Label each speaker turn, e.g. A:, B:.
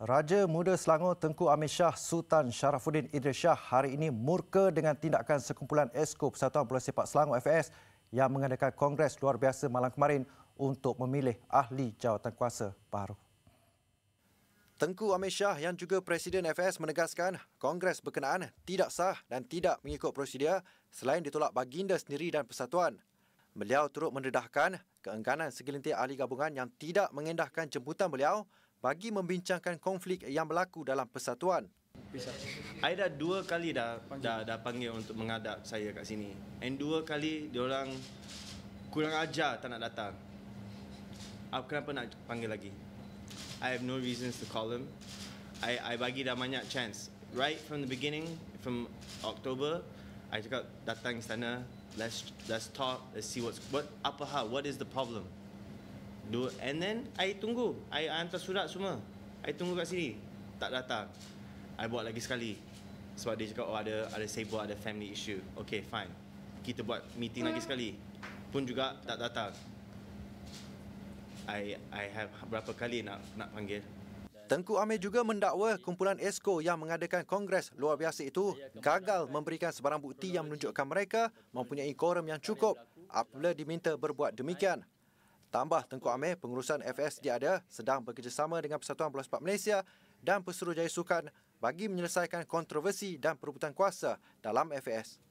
A: Raja Muda Selangor Tengku Amir Shah Sultan Sharafuddin Idris Shah hari ini murka dengan tindakan sekumpulan Esko Persatuan Bola Sepak Selangor FAS yang mengadakan kongres luar biasa malam kemarin untuk memilih ahli jawatan kuasa baru. Tengku Amir Shah yang juga Presiden FAS menegaskan kongres berkenaan tidak sah dan tidak mengikut prosedur selain ditolak baginda sendiri dan persatuan. Beliau turut mendedahkan keengganan segelintir ahli gabungan yang tidak mengendahkan jemputan beliau bagi membincangkan konflik yang berlaku dalam persatuan.
B: Aida dua kali dah panggil. dah, dah panggil untuk mengadap saya kat sini. And dua kali dia orang kurang ajar tak nak datang. Apa kenapa nak panggil lagi? I have no reasons to call them. I I bagi dah banyak chance. Right from the beginning, from October, I cakap datang istana. Let's let's talk. Let's see what's what apa hal. What is the problem? Do, and then I tunggu I, I hantar surat semua I tunggu kat sini Tak datang I buat lagi sekali Sebab dia cakap Oh ada ada sibuk Ada family issue Okay fine Kita buat meeting lagi sekali Pun juga tak datang I I have berapa kali nak nak panggil
A: Tengku Amir juga mendakwa kumpulan Esko yang mengadakan kongres luar biasa itu gagal memberikan sebarang bukti yang menunjukkan mereka mempunyai quorum yang cukup apabila diminta berbuat demikian. Tambah Tengku Amir, pengurusan FS dia ada sedang bekerjasama dengan Persatuan Bola Sepak Malaysia dan Pesuruhjaya Sukan bagi menyelesaikan kontroversi dan perebutan kuasa dalam FAS.